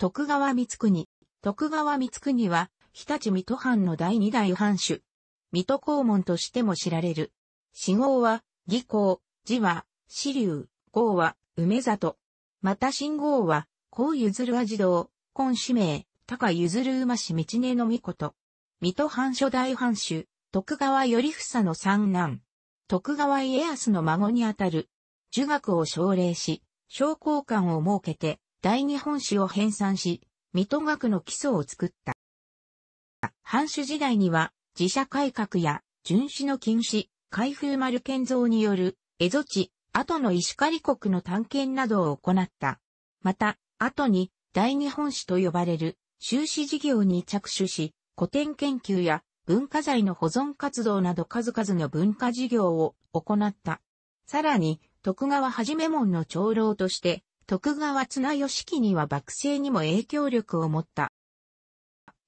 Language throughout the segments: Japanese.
徳川光国。徳川光国は、日立水戸藩の第二代藩主。水戸公門としても知られる。死号は、義公、字は、死流、号は、梅里。また新号は、公譲るは児童、今氏名、高譲る馬氏道根の御子と。水戸藩初代藩主、徳川頼房の三男。徳川家康の孫にあたる。儒学を奨励し、商工館を設けて、大日本史を編纂し、水戸学の基礎を作った。藩主時代には、自社改革や、巡視の禁止、開封丸建造による、蝦夷地、後の石狩国の探検などを行った。また、後に、大日本史と呼ばれる、修士事業に着手し、古典研究や文化財の保存活動など数々の文化事業を行った。さらに、徳川はじめ門の長老として、徳川綱吉期には幕政にも影響力を持った。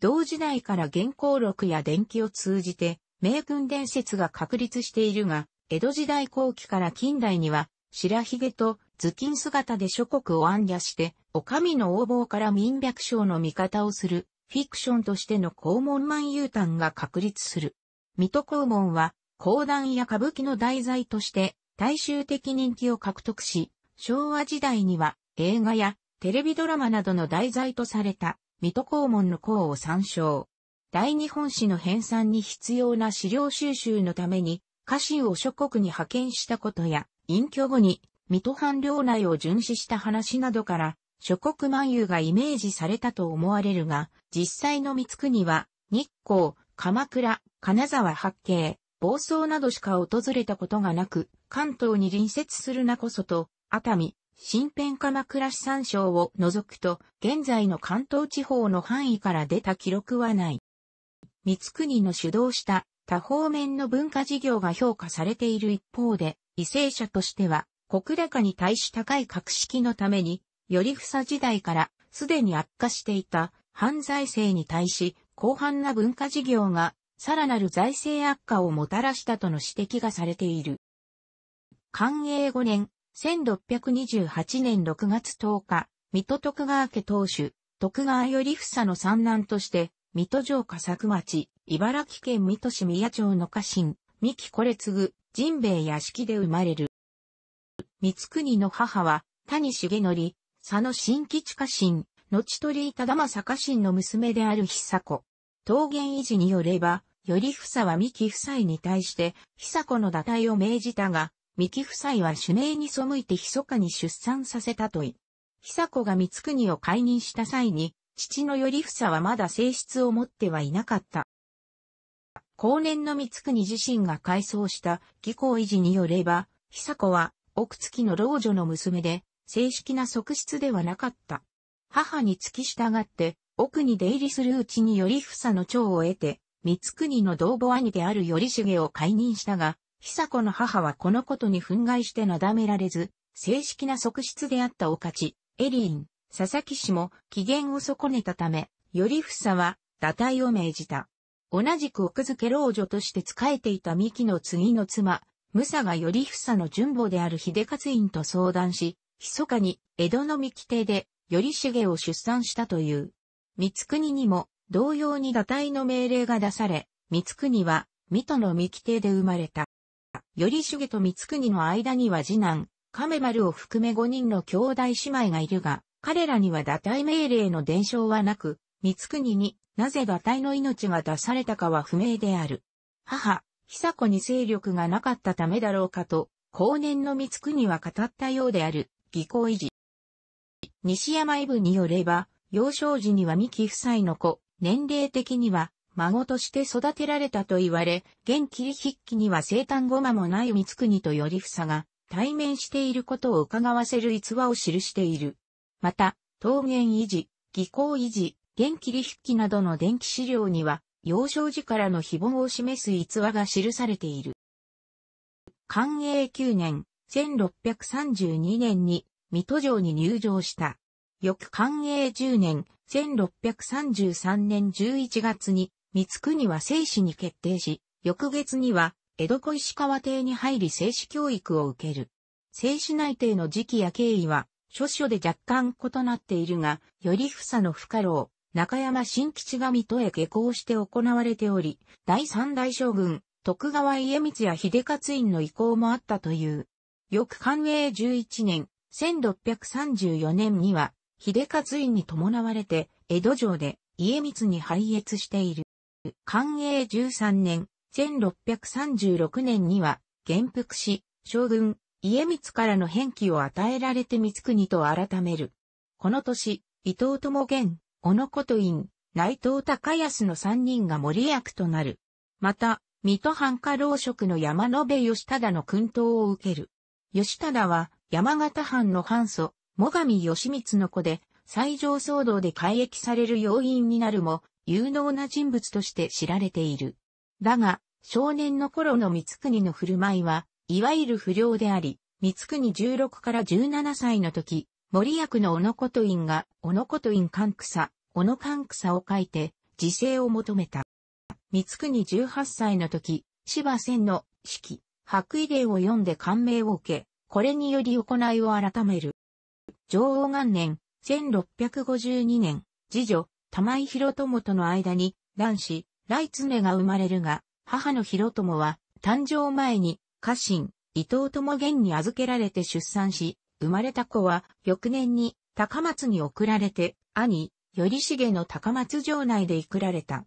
同時代から原稿録や伝記を通じて、名君伝説が確立しているが、江戸時代後期から近代には、白髭と頭巾姿で諸国を暗夜して、お上の横暴から民百姓の味方をする、フィクションとしての公文万有譚が確立する。水戸黄門は、講談や歌舞伎の題材として、大衆的人気を獲得し、昭和時代には映画やテレビドラマなどの題材とされた水戸黄門の項を参照。大日本史の編纂に必要な資料収集のために家臣を諸国に派遣したことや、隠居後に水戸藩領内を巡視した話などから、諸国万有がイメージされたと思われるが、実際の光国は、日光、鎌倉、金沢八景、房総などしか訪れたことがなく、関東に隣接するなこそと、熱海、新編鎌倉市参照を除くと、現在の関東地方の範囲から出た記録はない。三国の主導した多方面の文化事業が評価されている一方で、為政者としては、国高に対し高い格式のために、より房時代からすでに悪化していた犯罪性に対し、広範な文化事業がさらなる財政悪化をもたらしたとの指摘がされている。寛永5年、1628年6月10日、水戸徳川家当主、徳川頼房の三男として、水戸城下作町、茨城県水戸市宮町の家臣、三木これ次、神兵衛屋敷で生まれる。三国の母は、谷重則、佐野新吉家臣、後鳥居忠政家臣の娘である久子。桃源維持によれば、頼房は三木夫妻に対して、久子の堕退を命じたが、三木夫妻は主名に背いて密かに出産させたとい。久子が三国を解任した際に、父の頼房はまだ性質を持ってはいなかった。後年の三国自身が改装した技巧維持によれば、久子は奥月の老女の娘で、正式な側室ではなかった。母に付き従って、奥に出入りするうちに頼房の長を得て、三国の同母兄である頼重を解任したが、久子の母はこのことに憤慨してなだめられず、正式な側室であったおかち、エリーン、佐々木氏も機嫌を損ねたため、頼房は、打退を命じた。同じく奥付け老女として仕えていた三木の次の妻、武佐が頼房の順母である秀勝院と相談し、密かに江戸の三木邸で、頼重を出産したという。三国にも、同様に打退の命令が出され、三国は、水戸の三木邸で生まれた。頼重と光国の間には次男、亀丸を含め5人の兄弟姉妹がいるが、彼らには堕胎命令の伝承はなく、光国になぜ堕胎の命が出されたかは不明である。母、久子に勢力がなかったためだろうかと、後年の光国は語ったようである、技巧維持。西山イブによれば、幼少時には三木夫妻の子、年齢的には孫として育てられたと言われ、現切り筆記には生誕後間もない三国と頼房が対面していることを伺わせる逸話を記している。また、桃源維持、技巧維持、現切り筆記などの電気資料には、幼少時からの非凡を示す逸話が記されている。寛永9年、1632年に、水戸城に入城した。翌寛永10年、1633年11月に、三国は正史に決定し、翌月には、江戸小石川邸に入り正史教育を受ける。正史内定の時期や経緯は、諸書で若干異なっているが、より房の不可老、中山新吉が水戸へ下校して行われており、第三代将軍、徳川家光や秀勝院の意向もあったという。翌寛永11年、1634年には、秀勝院に伴われて、江戸城で家光に拝謁している。寛永13年、1636年には、元服し、将軍、家光からの返記を与えられて光国と改める。この年、伊藤智玄、小野琴院、内藤高安の三人が森役となる。また、水戸藩家老職の山野辺義忠の訓導を受ける。義忠は、山形藩の藩祖、最上義光の子で、最上騒動で改役される要因になるも、有能な人物として知られている。だが、少年の頃の三国の振る舞いは、いわゆる不良であり、三国16から17歳の時、森役の小野琴院が、小野琴院寒草、小野寒草を書いて、自制を求めた。三国18歳の時、芝仙の式、白衣令を読んで感銘を受け、これにより行いを改める。上王元年、1652年、次女、玉井博友との間に男子、雷常が生まれるが、母の博友は誕生前に家臣、伊藤友玄に預けられて出産し、生まれた子は翌年に高松に送られて、兄、頼重の高松城内で送られた。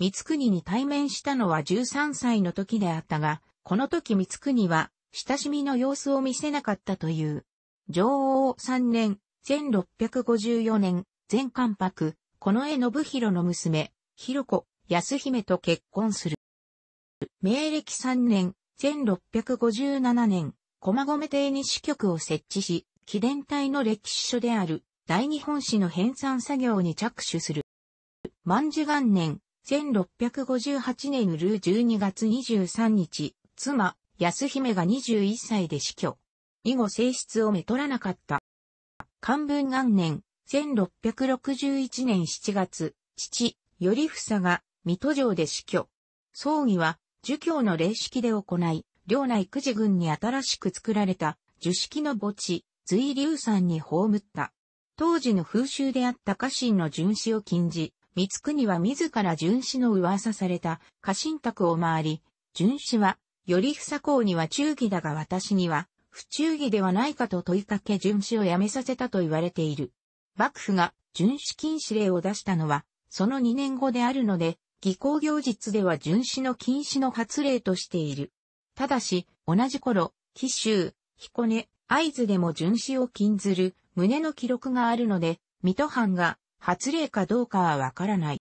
三国に対面したのは13歳の時であったが、この時三国は親しみの様子を見せなかったという。女王3年、1654年、全関白、この絵信弘の娘、広子、康姫と結婚する。明暦3年、1657年、駒込邸に支局を設置し、記伝体の歴史書である大日本史の編纂作業に着手する。万寿元年、1658年ルー12月23日、妻、安姫が21歳で死去。以後性質をめとらなかった。漢文元年、1661年7月、父、頼房が水戸城で死去。葬儀は、儒教の礼式で行い、領内九次軍に新しく作られた、樹式の墓地、随流山に葬った。当時の風習であった家臣の巡視を禁じ、三国は自ら巡視の噂された家臣宅を回り、巡視は、頼房公には忠義だが私には、不忠義ではないかと問いかけ巡視をやめさせたと言われている。幕府が巡視禁止令を出したのは、その2年後であるので、技巧行実では巡視の禁止の発令としている。ただし、同じ頃、紀州、彦根、合図でも巡視を禁ずる胸の記録があるので、水戸藩が発令かどうかはわからない。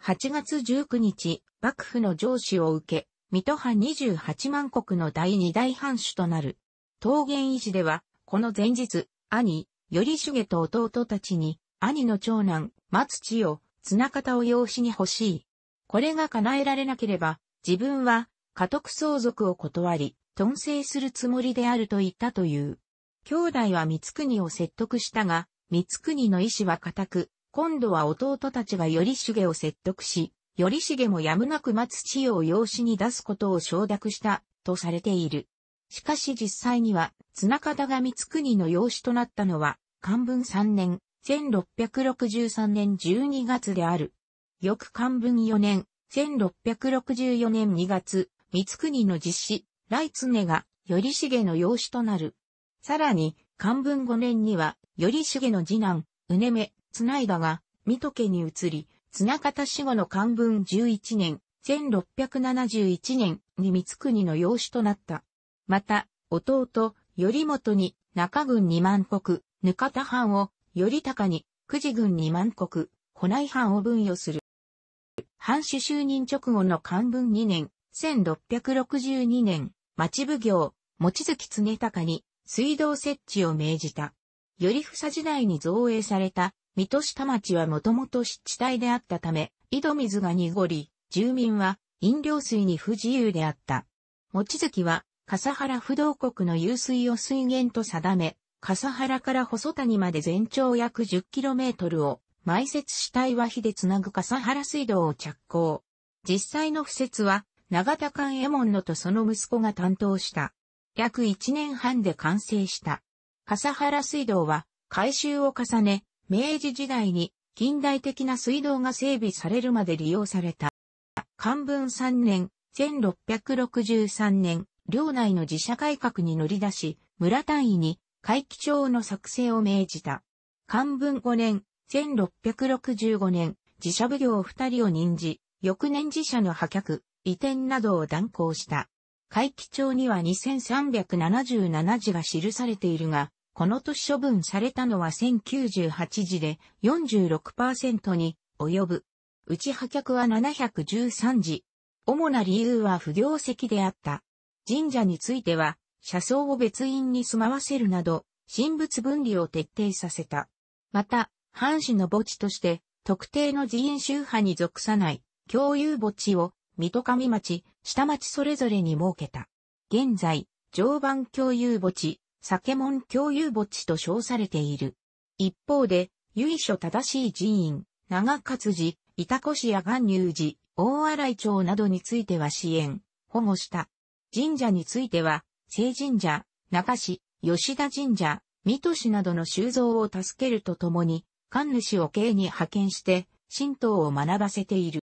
8月19日、幕府の上司を受け、水戸藩28万国の第二大藩主となる。桃源維持では、この前日、兄、頼重と弟たちに、兄の長男、松千代、綱方を養子に欲しい。これが叶えられなければ、自分は、家督相続を断り、遁世するつもりであると言ったという。兄弟は三国を説得したが、三国の意志は固く、今度は弟たちが頼重を説得し、頼重もやむなく松千代を養子に出すことを承諾した、とされている。しかし実際には、綱方が三国の養子となったのは、漢文3年、1663年12月である。翌漢文4年、1664年2月、三国の実施、来常が、頼重の養子となる。さらに、漢文5年には、頼重の次男、うねめ、綱井いだが、水戸家に移り、綱方死後の漢文11年、1671年に三国の養子となった。また、弟、頼元に中軍二万国、ぬかた藩を、頼高に、久慈軍二万国、保内藩を分与する。藩主就任直後の漢文二年、1662年、町奉行、望月常高に、水道設置を命じた。頼房時代に造営された、水戸下町はもともと湿地帯であったため、井戸水が濁り、住民は飲料水に不自由であった。望月は笠原不動国の湧水を水源と定め、笠原から細谷まで全長約 10km を埋設した岩比でつなぐ笠原水道を着工。実際の敷設は、長田館右衛門のとその息子が担当した。約1年半で完成した。笠原水道は、改修を重ね、明治時代に近代的な水道が整備されるまで利用された。漢文3年、1663年、領内の自社改革に乗り出し、村単位に会期帳の作成を命じた。漢文5年、1665年、自社奉行2人を任じ、翌年自社の破却、移転などを断行した。会期帳には2377字が記されているが、この年処分されたのは1098字で46%に及ぶ。うち破却は713字。主な理由は不業績であった。神社については、車窓を別院に住まわせるなど、神仏分離を徹底させた。また、藩士の墓地として、特定の寺院宗派に属さない、共有墓地を、水戸上町、下町それぞれに設けた。現在、常磐共有墓地、酒門共有墓地と称されている。一方で、由緒正しい寺院、長勝寺、板越や岩入寺、大洗町などについては支援、保護した。神社については、聖神社、中市、吉田神社、水戸市などの修造を助けるとともに、神主を経に派遣して、神道を学ばせている。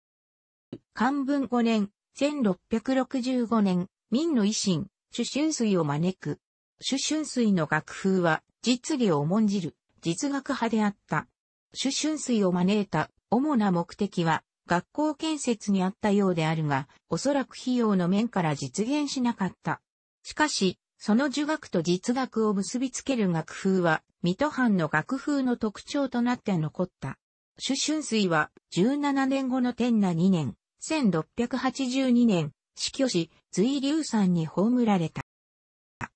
漢文5年、1665年、民の維新、主春水を招く。主春水の楽風は、実技を重んじる、実学派であった。主春水を招いた主な目的は、学校建設にあったようであるが、おそらく費用の面から実現しなかった。しかし、その儒学と実学を結びつける学風は、水戸藩の学風の特徴となって残った。朱春水は、17年後の天那2年、1682年、死去し、随流山に葬られた。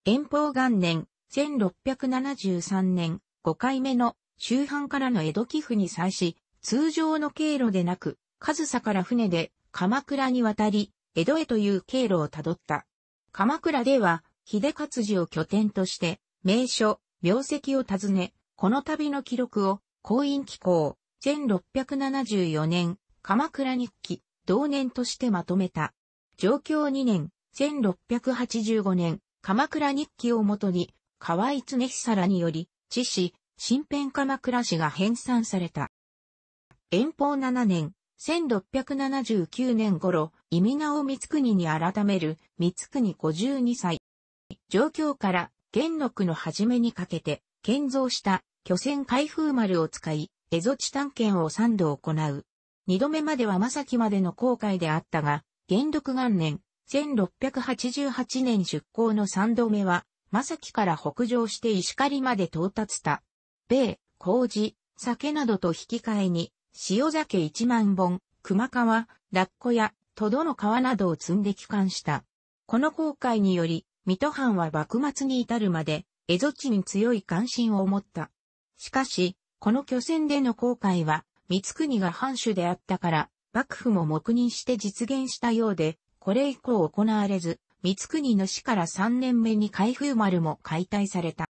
遠方元年、1673年、5回目の周藩からの江戸寄付に際し、通常の経路でなく、上総から船で鎌倉に渡り、江戸へという経路をたどった。鎌倉では、秀勝寺を拠点として、名所、名跡を訪ね、この旅の記録を、公院機構、1674年、鎌倉日記、同年としてまとめた。上京2年、1685年、鎌倉日記をもとに、河井常久により、知史、新編鎌倉氏が編纂された。遠方7年、1679年頃、イミナオ光国に改める光国52歳。状況から元禄の初めにかけて建造した巨船開封丸を使い、エゾ地探検を3度行う。2度目までは正木までの航海であったが、元禄元年、1688年出港の3度目は、正木から北上して石狩まで到達した。米、麹、酒などと引き換えに、塩酒一万本、熊川、ラッコや、トドの川などを積んで帰還した。この航海により、水戸藩は幕末に至るまで、江戸地に強い関心を持った。しかし、この巨船での航海は、三国が藩主であったから、幕府も黙認して実現したようで、これ以降行われず、三国の死から三年目に海風丸も解体された。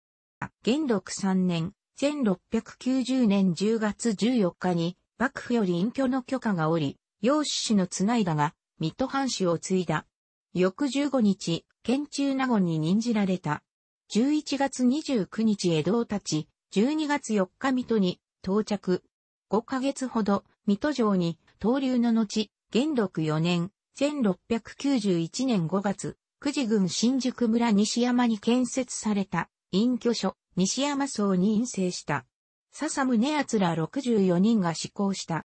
元禄三年、1690年10月14日に、幕府より隠居の許可がおり、養子氏のつないだが、水戸藩主を継いだ。翌15日、県中名護に任じられた。11月29日江戸を立ち、12月4日水戸に到着。5ヶ月ほど、水戸城に、東流の後、元禄4年、1691年5月、久時郡新宿村西山に建設された、隠居所、西山荘に院生した。笹宗奴ら64人が死行した。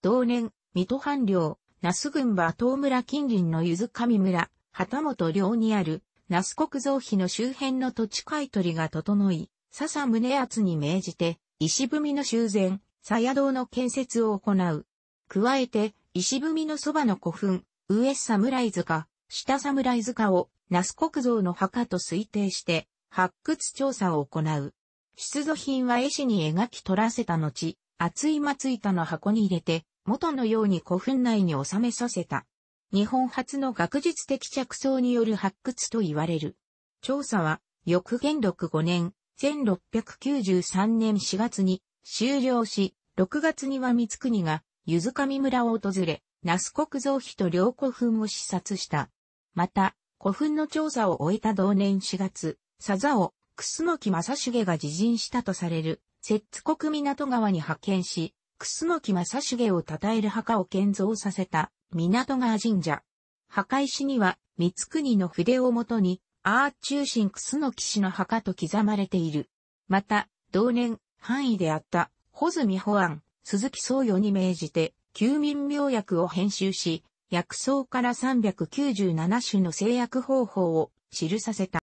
同年、水戸藩領、那須郡馬東村近隣のゆず上村、旗本領にある、那須国造碑の周辺の土地買取が整い、笹宗奴に命じて、石踏みの修繕、鞘堂の建設を行う。加えて、石踏みのそばの古墳、上侍塚、下侍塚を、那須国造の墓と推定して、発掘調査を行う。出土品は絵師に描き取らせた後、厚い松板の箱に入れて、元のように古墳内に収めさせた。日本初の学術的着想による発掘と言われる。調査は、翌元禄5年、1693年4月に終了し、6月には三国が、ゆずかみ村を訪れ、那須国造碑と両古墳を視察した。また、古墳の調査を終えた同年4月、佐々を楠木正重が自陣したとされる、摂津国港川に派遣し、楠木正重を称える墓を建造させた、港川神社。墓石には、三国の筆をもとに、アー中心楠木氏の墓と刻まれている。また、同年、範囲であった、穂積保安、鈴木宗与に命じて、旧民妙薬を編集し、薬草から397種の製薬方法を記させた。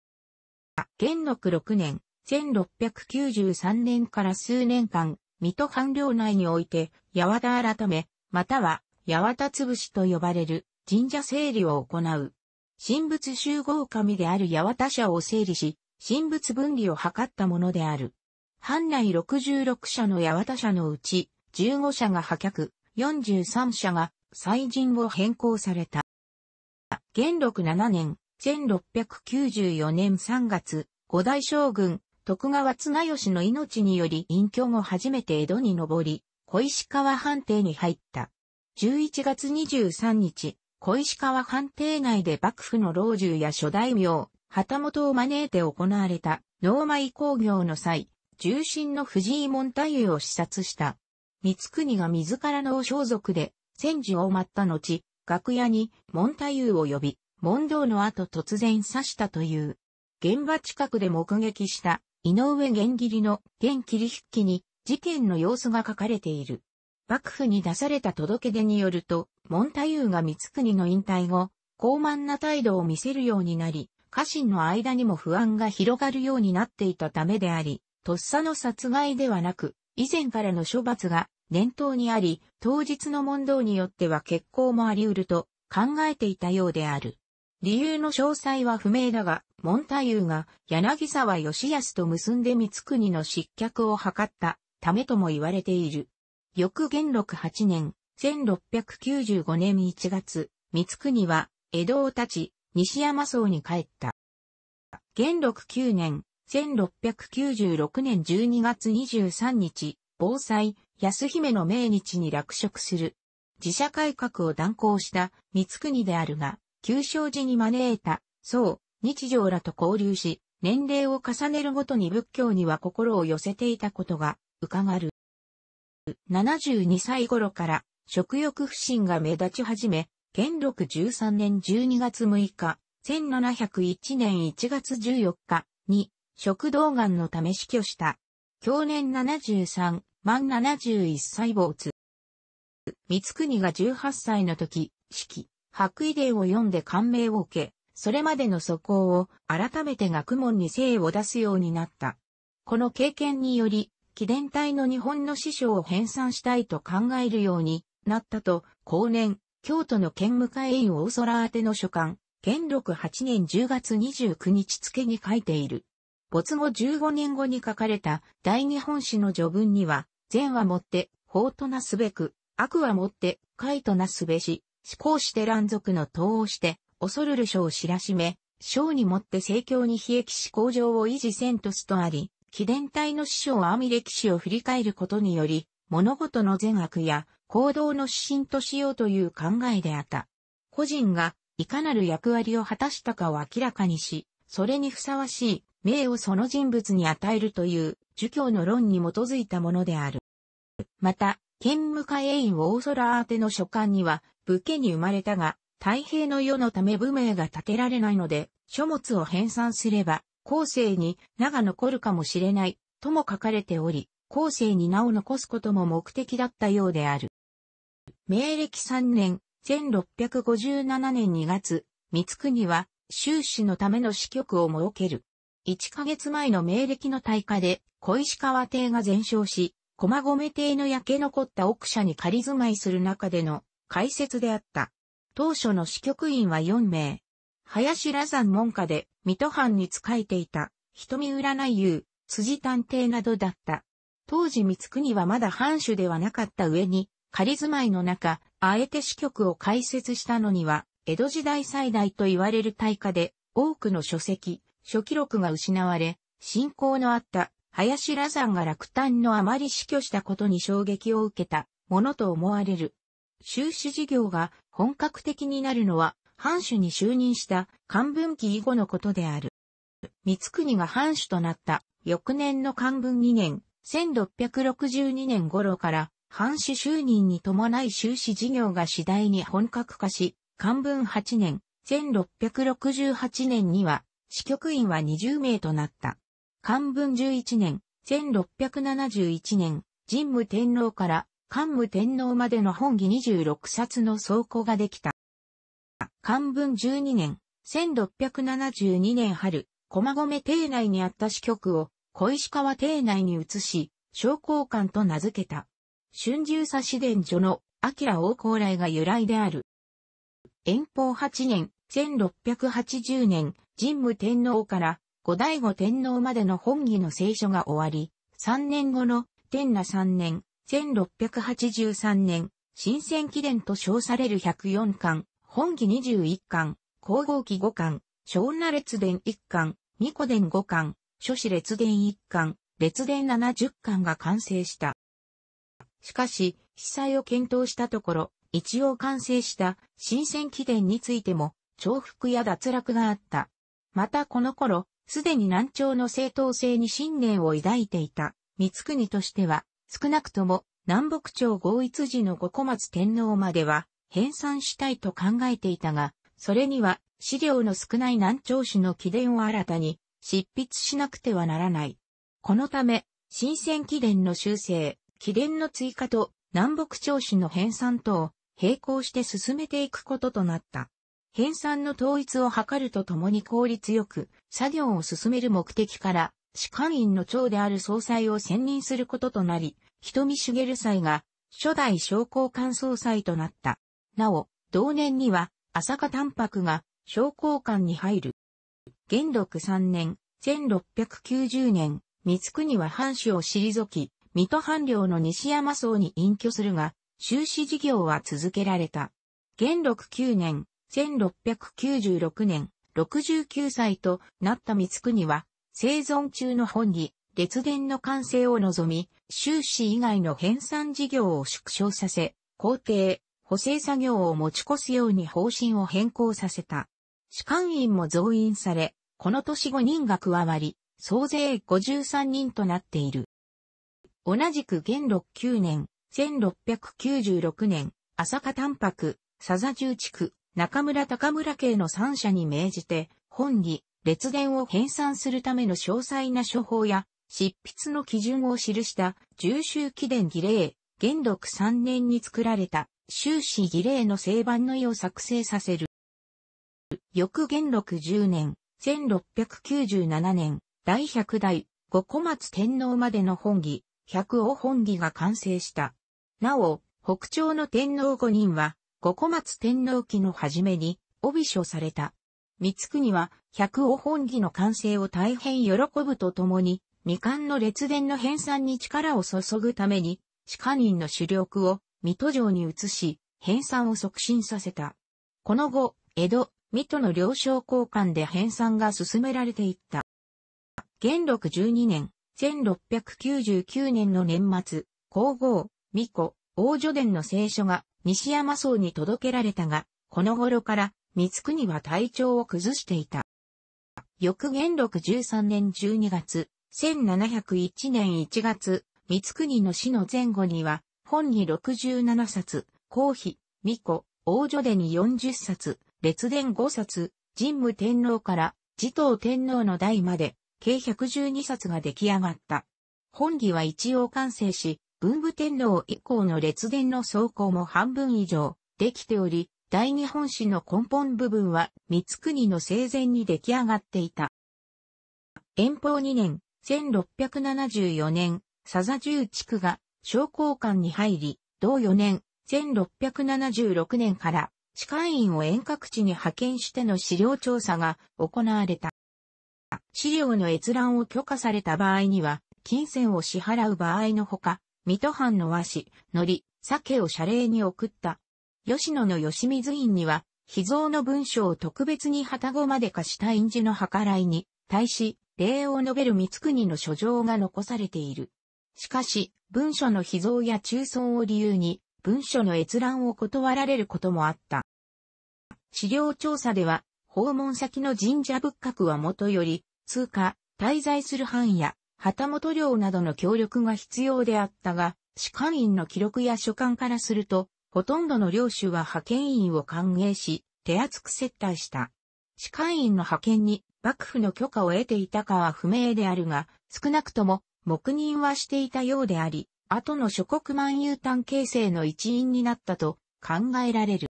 元禄6年、1693年から数年間、水戸藩領内において、八幡改め、または、八幡潰しと呼ばれる神社整理を行う。神仏集合神である八幡社を整理し、神仏分離を図ったものである。藩内66社の八幡社のうち、15社が破却、43社が祭神を変更された。元禄7年、1694年3月、五代将軍、徳川綱吉の命により隠居後初めて江戸に上り、小石川藩邸に入った。11月23日、小石川藩邸内で幕府の老中や諸大名、旗本を招いて行われた農米工業の際、重臣の藤井門太夫を視察した。三国が自らの小族で、戦時を待った後、楽屋に門太夫を呼び、問答の後突然刺したという。現場近くで目撃した井上源切の元切筆記に事件の様子が書かれている。幕府に出された届け出によると、門太夫が光国の引退後、高慢な態度を見せるようになり、家臣の間にも不安が広がるようになっていたためであり、とっさの殺害ではなく、以前からの処罰が念頭にあり、当日の問答によっては決行もあり得ると考えていたようである。理由の詳細は不明だが、モンタユーが柳沢義康と結んで三国の失脚を図ったためとも言われている。翌元禄8年、1695年1月、三国は江戸を立ち、西山荘に帰った。元禄9年、1696年12月23日、防災、安姫の命日に落職する。自社改革を断行した三国であるが、旧正寺に招いた、そう、日常らと交流し、年齢を重ねるごとに仏教には心を寄せていたことが、伺る。72歳頃から、食欲不振が目立ち始め、元禄13年12月6日、1701年1月14日に、食道癌のため死去した。去年73、満71歳津。三国が18歳の時、期。白衣伝を読んで感銘を受け、それまでの素行を改めて学問に精を出すようになった。この経験により、紀伝体の日本の師匠を編纂したいと考えるようになったと、後年、京都の県務会員大空宛ての書簡、元禄8年10月29日付に書いている。没後15年後に書かれた大日本史の序文には、善はもって、法となすべく、悪はもって、快となすべし、思考して乱族の党をして、恐るる書を知らしめ、章にもって政教に非益し向上を維持せんとすとあり、非伝体の師匠は網歴史を振り返ることにより、物事の善悪や行動の指針としようという考えであった。個人がいかなる役割を果たしたかを明らかにし、それにふさわしい名をその人物に与えるという儒教の論に基づいたものである。また、剣武家委員大空宛ての書簡には、武家に生まれたが、太平の世のため武名が立てられないので、書物を編纂すれば、後世に名が残るかもしれない、とも書かれており、後世に名を残すことも目的だったようである。明暦3年、1657年2月、三国は、修士のための支局を設ける。1ヶ月前の明暦の大火で、小石川邸が全焼し、駒込邸の焼け残った奥舎に仮住まいする中での解説であった。当初の支局員は4名。林羅山門下で水戸藩に仕えていた、瞳占い優、辻探偵などだった。当時三国はまだ藩主ではなかった上に、仮住まいの中、あえて支局を開設したのには、江戸時代最大と言われる大火で、多くの書籍、書記録が失われ、信仰のあった林羅山が落胆のあまり死去したことに衝撃を受けたものと思われる。修士事業が本格的になるのは、藩主に就任した漢文期以後のことである。三国が藩主となった翌年の漢文2年、1662年頃から藩主就任に伴い修士事業が次第に本格化し、漢文8年、1668年には支局員は20名となった。漢文11年、1671年、神武天皇から漢武天皇までの本義26冊の倉庫ができた。漢文12年、1672年春、駒込邸内にあった支局を小石川邸内に移し、商工館と名付けた。春秋差し伝所の明王高来が由来である。遠方8年、1680年、神武天皇から後醍醐天皇までの本義の聖書が終わり、三年後の天那三年、1683年、新鮮記伝と称される104巻、本義21巻、皇后記5巻、小女列伝1巻、巫女伝5巻、諸子列伝1巻、列伝70巻が完成した。しかし、被災を検討したところ、一応完成した新鮮記伝についても、重複や脱落があった。またこの頃、すでに南朝の正当性に信念を抱いていた、三国としては、少なくとも南北朝合一時の五小松天皇までは、編纂したいと考えていたが、それには資料の少ない南朝氏の記伝を新たに執筆しなくてはならない。このため、新鮮記伝の修正、記伝の追加と南北朝氏の編纂等、を並行して進めていくこととなった。編纂の統一を図るとともに効率よく作業を進める目的から、士官院の長である総裁を選任することとなり、瞳茂祭が初代商工官総裁となった。なお、同年には浅香蛋白が商工官に入る。元禄3年、1690年、三国は藩主を退き、水戸藩領の西山荘に隠居するが、修士事業は続けられた。元禄9年、1696年、69歳となった三つ国は、生存中の本に、列伝の完成を望み、収支以外の編纂事業を縮小させ、皇帝、補正作業を持ち越すように方針を変更させた。士官員も増員され、この年5人が加わり、総勢53人となっている。同じく元6 9年、1696年、浅香丹白、佐々重地区、中村高村系の三者に命じて、本に列伝を編纂するための詳細な処方や、執筆の基準を記した重修記伝儀礼、元禄三年に作られた、終始儀礼の正版の意を作成させる。翌元禄十年、1697年、第100代、五小松天皇までの本義、百王本義が完成した。なお、北朝の天皇五人は、五小松天皇期の初めに、帯書された。三国は、百王本義の完成を大変喜ぶとともに、未完の列伝の編纂に力を注ぐために、鹿人の主力を水戸城に移し、編纂を促進させた。この後、江戸、水戸の領商交換で編纂が進められていった。元禄十二年、1699年の年末、皇后、巫女、王女伝の聖書が西山荘に届けられたが、この頃から光国は体調を崩していた。翌元禄13年12月、1701年1月、光国の死の前後には、本に67冊、公妃、巫女、王女でに40冊、列伝5冊、神武天皇から持統天皇の代まで、計112冊が出来上がった。本儀は一応完成し、文武天皇以降の列伝の走行も半分以上できており、大日本史の根本部分は三国の生前に出来上がっていた。遠方2年、1674年、佐々重地区が商工館に入り、同4年、1676年から歯科医院を遠隔地に派遣しての資料調査が行われた。資料の閲覧を許可された場合には、金銭を支払う場合のほか、水戸藩の和紙、海苔、鮭を謝礼に送った。吉野の吉水院には、秘蔵の文書を特別に旗子まで貸した印字の計らいに、対し、礼を述べる三国の書状が残されている。しかし、文書の秘蔵や中村を理由に、文書の閲覧を断られることもあった。資料調査では、訪問先の神社仏閣はもとより、通過、滞在する藩や旗本領などの協力が必要であったが、士官員の記録や書簡からすると、ほとんどの領主は派遣員を歓迎し、手厚く接待した。士官院の派遣に幕府の許可を得ていたかは不明であるが、少なくとも黙認はしていたようであり、後の諸国万有端形成の一員になったと考えられる。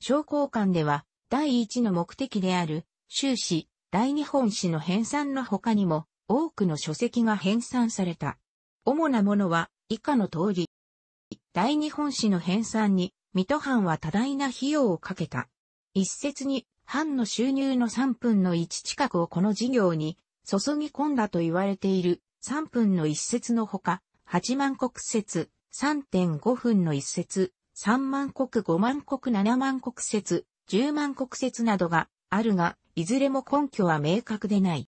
商工官では、第一の目的である、修士、大日本史の編纂の他にも、多くの書籍が編纂された。主なものは以下の通り。大日本史の編纂に、水戸藩は多大な費用をかけた。一説に、藩の収入の3分の1近くをこの事業に注ぎ込んだと言われている3分の1説のほか、8万国説、3.5分の1説、3万国5万国7万国説、10万国説などがあるが、いずれも根拠は明確でない。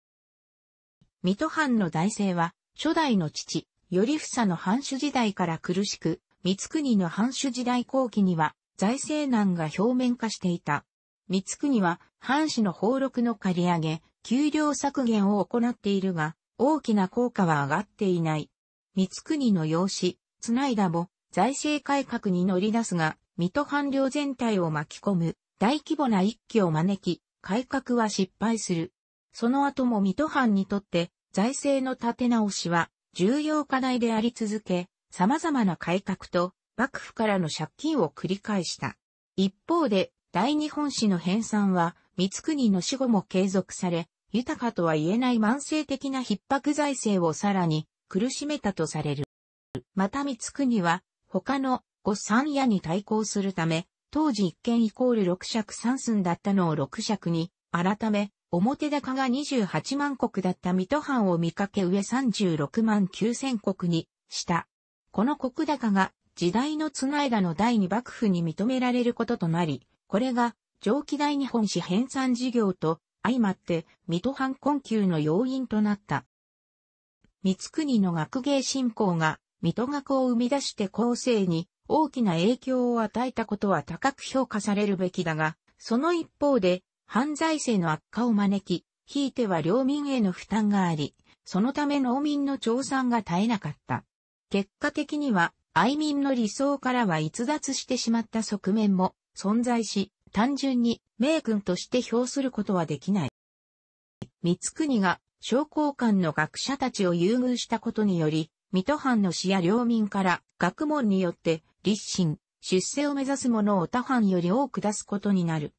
水戸藩の大政は、初代の父、頼房の藩主時代から苦しく、三国の藩主時代後期には、財政難が表面化していた。三国は、藩士の俸禄の借り上げ、給料削減を行っているが、大きな効果は上がっていない。三国の養子、つないだも、財政改革に乗り出すが、水戸藩領全体を巻き込む、大規模な一揆を招き、改革は失敗する。その後も水戸藩にとって財政の立て直しは重要課題であり続け、様々な改革と幕府からの借金を繰り返した。一方で、大日本史の編纂は、三国の死後も継続され、豊かとは言えない慢性的な逼迫財政をさらに苦しめたとされる。また三国は、他の五三夜に対抗するため、当時一件イコール六尺三寸だったのを六尺に、改め、表高が28万国だった水戸藩を見かけ上36万9000国にした。この国高が時代の綱枝の第二幕府に認められることとなり、これが上記大日本史編纂事業と相まって水戸藩困窮の要因となった。三国の学芸振興が水戸学を生み出して後世に大きな影響を与えたことは高く評価されるべきだが、その一方で犯罪性の悪化を招き、ひいては領民への負担があり、そのため農民の調産が絶えなかった。結果的には、愛民の理想からは逸脱してしまった側面も存在し、単純に名君として評することはできない。三国が商工官の学者たちを優遇したことにより、水戸藩の死や領民から学問によって立身、出世を目指す者を他藩より多く出すことになる。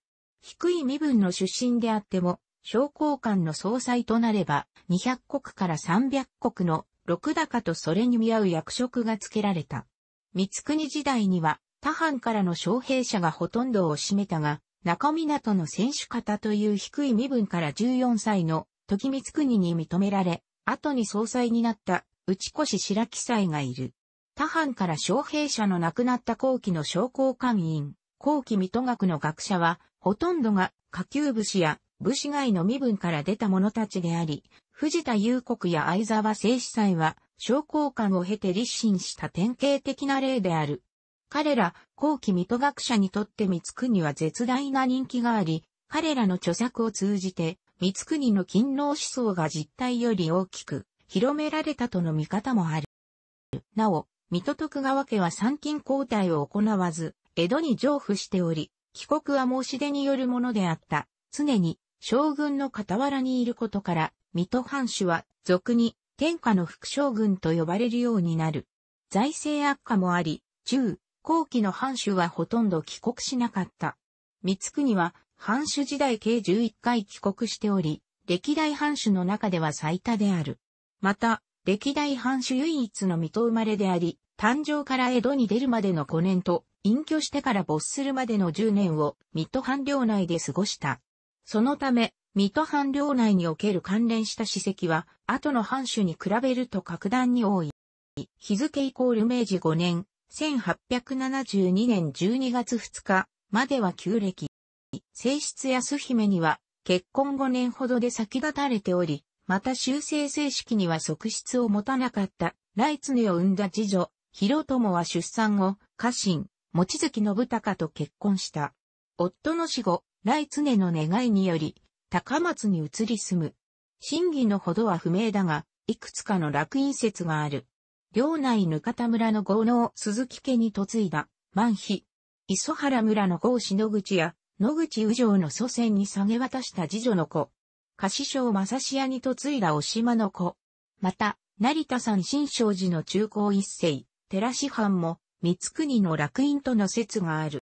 低い身分の出身であっても、商工官の総裁となれば、200国から300国の六高とそれに見合う役職が付けられた。三国時代には、他藩からの商兵者がほとんどを占めたが、中港の選手方という低い身分から14歳の時光国に認められ、後に総裁になった内越白木祭がいる。他藩から商兵者の亡くなった後期の商工官員、後期水戸学の学者は、ほとんどが下級武士や武士外の身分から出た者たちであり、藤田遊国や相沢聖司祭は、商工官を経て立身した典型的な例である。彼ら、後期水戸学者にとって三国は絶大な人気があり、彼らの著作を通じて、三国の勤労思想が実態より大きく広められたとの見方もある。なお、水戸徳川家は参勤交代を行わず、江戸に上布しており、帰国は申し出によるものであった。常に将軍の傍らにいることから、水戸藩主は俗に天下の副将軍と呼ばれるようになる。財政悪化もあり、中、後期の藩主はほとんど帰国しなかった。三国は藩主時代計11回帰国しており、歴代藩主の中では最多である。また、歴代藩主唯一の水戸生まれであり、誕生から江戸に出るまでの5年と、隠居してから没するまでの10年を水戸藩領内で過ごした。そのため、水戸藩領内における関連した史跡は、後の藩主に比べると格段に多い。日付イコール明治5年、1872年12月2日までは旧暦。正室安姫には、結婚5年ほどで先立たれており、また修正正式には側室を持たなかった、来ネを生んだ次女、広友は出産後、家臣、望月信孝と結婚した。夫の死後、来常の願いにより、高松に移り住む。真偽のほどは不明だが、いくつかの落印説がある。領内ぬかた村の豪農鈴木家に嫁いだ、万妃。磯原村の豪氏野口や、野口宇上の祖先に下げ渡した次女の子。貸匠正志屋に嫁いだお島の子。また、成田山新勝寺の中高一世、寺師範も、三国の楽印との説がある。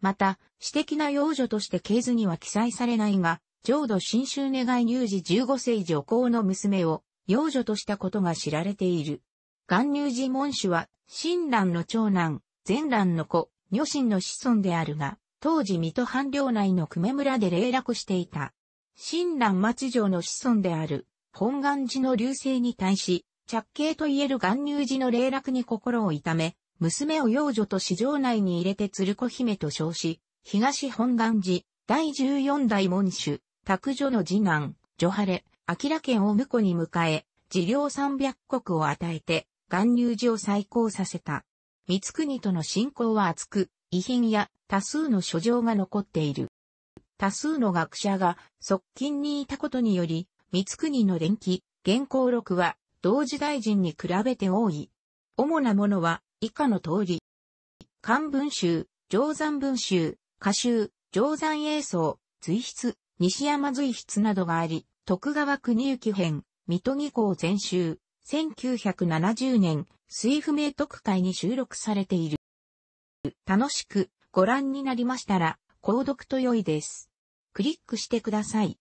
また、私的な養女として系図には記載されないが、浄土真宗願い入寺15世女皇の娘を養女としたことが知られている。願入寺門主は、親鸞の長男、善鸞の子、女神の子孫であるが、当時水戸藩領内の久米村で霊落していた。親鸞町城の子孫である、本願寺の流星に対し、着景と言える元入寺の霊落に心を痛め、娘を幼女と市場内に入れて鶴子姫と称し、東本願寺、第14代門主、卓女の次男、女晴れ、明県を婿に迎え、事業三百国を与えて、岩入寺を再興させた。三国との信仰は厚く、遺品や多数の書状が残っている。多数の学者が側近にいたことにより、三国の伝記、原稿録は同時大臣に比べて多い。主なものは以下の通り。漢文集、定山文集、歌集、定山映像、随筆、西山随筆などがあり、徳川国行編、水戸義校全集、1970年、水不明特会に収録されている。楽しくご覧になりましたら、購読と良いです。クリックしてください。